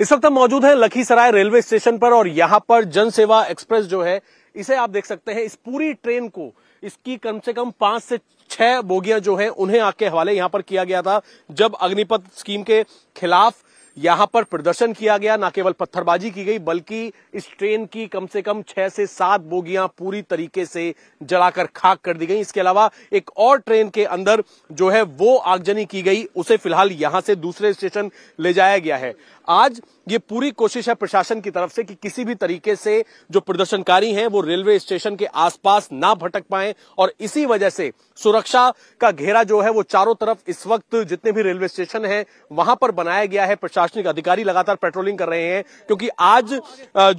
इस वक्त हम मौजूद हैं लखीसराय रेलवे स्टेशन पर और यहाँ पर जनसेवा एक्सप्रेस जो है इसे आप देख सकते हैं इस पूरी ट्रेन को इसकी कम से कम पांच से छह बोगियां जो है उन्हें आग के हवाले यहाँ पर किया गया था जब अग्निपथ स्कीम के खिलाफ यहाँ पर प्रदर्शन किया गया न केवल पत्थरबाजी की गई बल्कि इस ट्रेन की कम से कम छह से सात बोगियां पूरी तरीके से जलाकर खाक कर दी गई इसके अलावा एक और ट्रेन के अंदर जो है वो आगजनी की गई उसे फिलहाल यहां से दूसरे स्टेशन ले जाया गया है आज ये पूरी कोशिश है प्रशासन की तरफ से कि किसी भी तरीके से जो प्रदर्शनकारी हैं वो रेलवे स्टेशन के आसपास ना भटक पाए और इसी वजह से सुरक्षा का घेरा जो है वो चारों तरफ इस वक्त जितने भी रेलवे स्टेशन है वहां पर बनाया गया है प्रशासनिक अधिकारी लगातार पेट्रोलिंग कर रहे हैं क्योंकि आज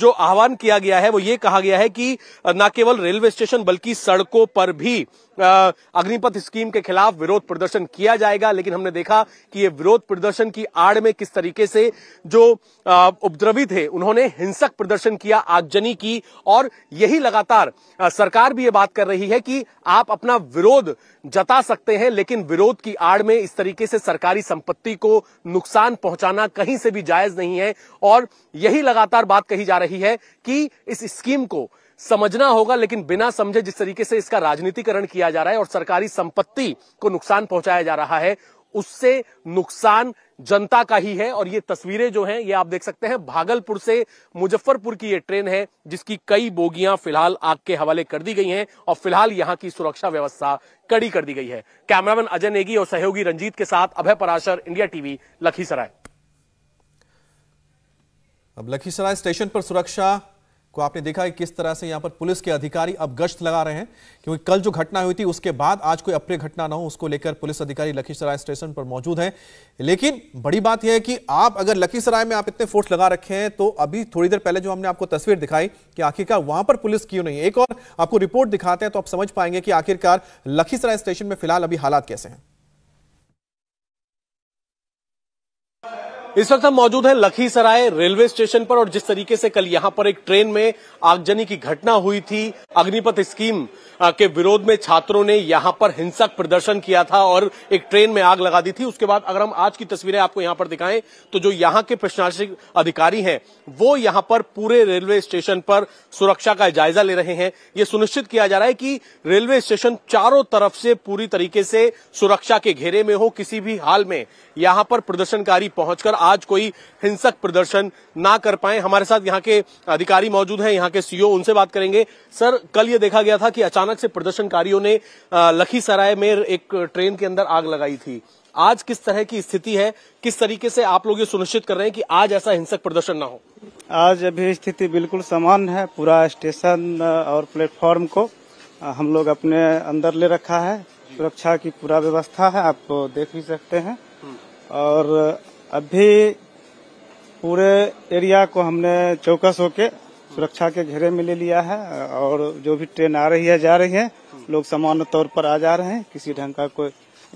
जो आह्वान किया गया है वो ये कहा गया है कि न केवल रेलवे स्टेशन बल्कि सड़कों पर भी अग्निपथ स्कीम के खिलाफ विरोध प्रदर्शन किया जाएगा लेकिन हमने देखा कि ये विरोध प्रदर्शन की आड़ में किस तरीके से जो उपद्रवी थे उन्होंने हिंसक प्रदर्शन किया आगजनी की और यही लगातार सरकार भी ये बात कर रही है कि आप अपना विरोध जता सकते हैं लेकिन विरोध की आड़ में इस तरीके से सरकारी संपत्ति को नुकसान पहुंचाना कहीं से भी जायज नहीं है और यही लगातार बात कही जा रही है कि इस स्कीम को समझना होगा लेकिन बिना समझे जिस तरीके से इसका राजनीतिकरण किया जा रहा है और सरकारी संपत्ति को नुकसान पहुंचाया जा रहा है उससे नुकसान जनता का ही है और ये तस्वीरें जो हैं ये आप देख सकते हैं भागलपुर से मुजफ्फरपुर की ये ट्रेन है जिसकी कई बोगियां फिलहाल आग के हवाले कर दी गई हैं और फिलहाल यहां की सुरक्षा व्यवस्था कड़ी कर दी गई है कैमरामैन अजय नेगी और सहयोगी रंजीत के साथ अभय पराशर इंडिया टीवी लखीसराय अब लखीसराय स्टेशन पर सुरक्षा को आपने देखा कि किस तरह से यहाँ पर पुलिस के अधिकारी अब गश्त लगा रहे हैं क्योंकि कल जो घटना हुई थी उसके बाद आज कोई अप्रिय घटना ना हो उसको लेकर पुलिस अधिकारी लखीसराय स्टेशन पर मौजूद हैं लेकिन बड़ी बात यह है कि आप अगर लखीसराय में आप इतने फोर्स लगा रखे हैं तो अभी थोड़ी देर पहले जो हमने आपको तस्वीर दिखाई कि आखिरकार वहां पर पुलिस क्यों नहीं एक और आपको रिपोर्ट दिखाते हैं तो आप समझ पाएंगे कि आखिरकार लखीसराय स्टेशन में फिलहाल अभी हालात कैसे हैं इस वक्त हम मौजूद हैं लखीसराय रेलवे स्टेशन पर और जिस तरीके से कल यहां पर एक ट्रेन में आगजनी की घटना हुई थी अग्निपथ स्कीम के विरोध में छात्रों ने यहां पर हिंसक प्रदर्शन किया था और एक ट्रेन में आग लगा दी थी उसके बाद अगर हम आज की तस्वीरें आपको यहां पर दिखाएं तो जो यहां के प्रशासनिक अधिकारी हैं वो यहां पर पूरे रेलवे स्टेशन पर सुरक्षा का जायजा ले रहे हैं ये सुनिश्चित किया जा रहा है कि रेलवे स्टेशन चारों तरफ से पूरी तरीके से सुरक्षा के घेरे में हो किसी भी हाल में यहां पर प्रदर्शनकारी पहुंचकर आज कोई हिंसक प्रदर्शन ना कर पाए हमारे साथ यहाँ के अधिकारी मौजूद हैं यहाँ के सीईओ उनसे बात करेंगे सर कल ये देखा गया था कि अचानक से प्रदर्शनकारियों ने लखीसराय में एक ट्रेन के अंदर आग लगाई थी आज किस तरह की स्थिति है किस तरीके से आप लोग ये सुनिश्चित कर रहे हैं कि आज ऐसा हिंसक प्रदर्शन ना हो आज अभी स्थिति बिल्कुल समान है पूरा स्टेशन और प्लेटफॉर्म को हम लोग अपने अंदर ले रखा है सुरक्षा की पूरा व्यवस्था है आप देख भी सकते हैं और अब भी पूरे एरिया को हमने चौकस होके सुरक्षा के घेरे में ले लिया है और जो भी ट्रेन आ रही है जा रही है लोग सामान्य तौर पर आ जा रहे हैं किसी ढंग का कोई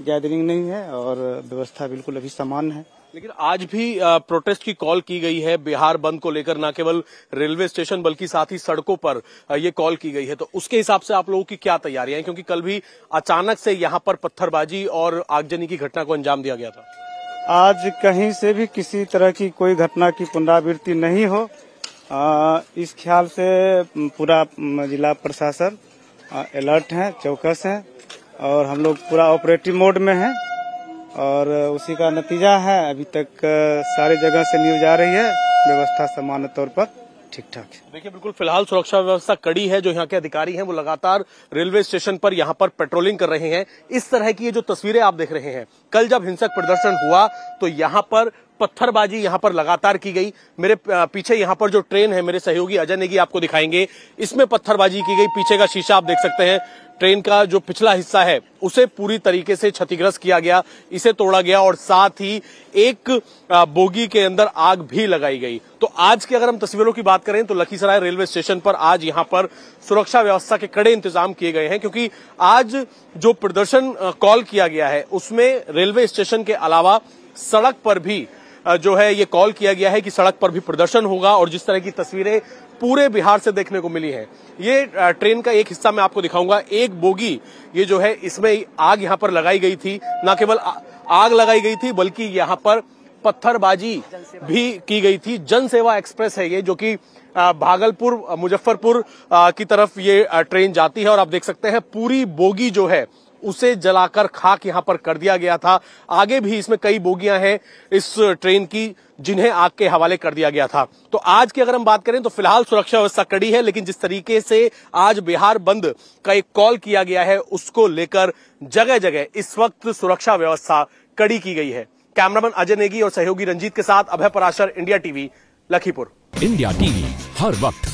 गैदरिंग नहीं है और व्यवस्था बिल्कुल अभी सामान्य है लेकिन आज भी प्रोटेस्ट की कॉल की गई है बिहार बंद को लेकर न केवल रेलवे स्टेशन बल्कि साथ ही सड़कों पर ये कॉल की गई है तो उसके हिसाब से आप लोगों की क्या तैयारियां हैं क्योंकि कल भी अचानक से यहाँ पर पत्थरबाजी और आगजनी की घटना को अंजाम दिया गया था आज कहीं से भी किसी तरह की कोई घटना की पुनरावृत्ति नहीं हो आ, इस ख्याल से पूरा जिला प्रशासन अलर्ट है चौकस है और हम लोग पूरा ऑपरेटिव मोड में हैं और उसी का नतीजा है अभी तक सारे जगह से न्यूज आ रही है व्यवस्था सामान्य तौर पर ठीक ठाक देखिए बिल्कुल फिलहाल सुरक्षा व्यवस्था कड़ी है जो यहाँ के अधिकारी हैं वो लगातार रेलवे स्टेशन पर यहाँ पर पेट्रोलिंग कर रहे हैं इस तरह की ये जो तस्वीरें आप देख रहे हैं कल जब हिंसक प्रदर्शन हुआ तो यहाँ पर पत्थरबाजी यहां पर लगातार की गई मेरे पीछे यहां पर जो ट्रेन है मेरे सहयोगी अजय नेगी आपको दिखाएंगे इसमें पत्थरबाजी की गई पीछे का शीशा आप देख सकते हैं ट्रेन का जो पिछला हिस्सा है उसे पूरी तरीके से क्षतिग्रस्त किया गया इसे तोड़ा गया और साथ ही एक बोगी के अंदर आग भी लगाई गई तो आज की अगर हम तस्वीरों की बात करें तो लखीसराय रेलवे स्टेशन पर आज यहां पर सुरक्षा व्यवस्था के कड़े इंतजाम किए गए हैं क्योंकि आज जो प्रदर्शन कॉल किया गया है उसमें रेलवे स्टेशन के अलावा सड़क पर भी जो है ये कॉल किया गया है कि सड़क पर भी प्रदर्शन होगा और जिस तरह की तस्वीरें पूरे बिहार से देखने को मिली है ये ट्रेन का एक हिस्सा मैं आपको दिखाऊंगा एक बोगी ये जो है इसमें आग यहाँ पर लगाई गई थी न केवल आग लगाई गई थी बल्कि यहाँ पर पत्थरबाजी भी की गई थी जनसेवा एक्सप्रेस है ये जो कि भागलपुर मुजफ्फरपुर की तरफ ये ट्रेन जाती है और आप देख सकते हैं पूरी बोगी जो है उसे जलाकर खाक यहां पर कर दिया गया था आगे भी इसमें कई बोगियां हैं इस ट्रेन की जिन्हें आग के हवाले कर दिया गया था तो आज की अगर हम बात करें तो फिलहाल सुरक्षा व्यवस्था कड़ी है लेकिन जिस तरीके से आज बिहार बंद का एक कॉल किया गया है उसको लेकर जगह जगह इस वक्त सुरक्षा व्यवस्था कड़ी की गई है कैमरामैन अजय नेगी और सहयोगी रंजीत के साथ Abhay Parashar India TV Lakhipur India TV हर वक्त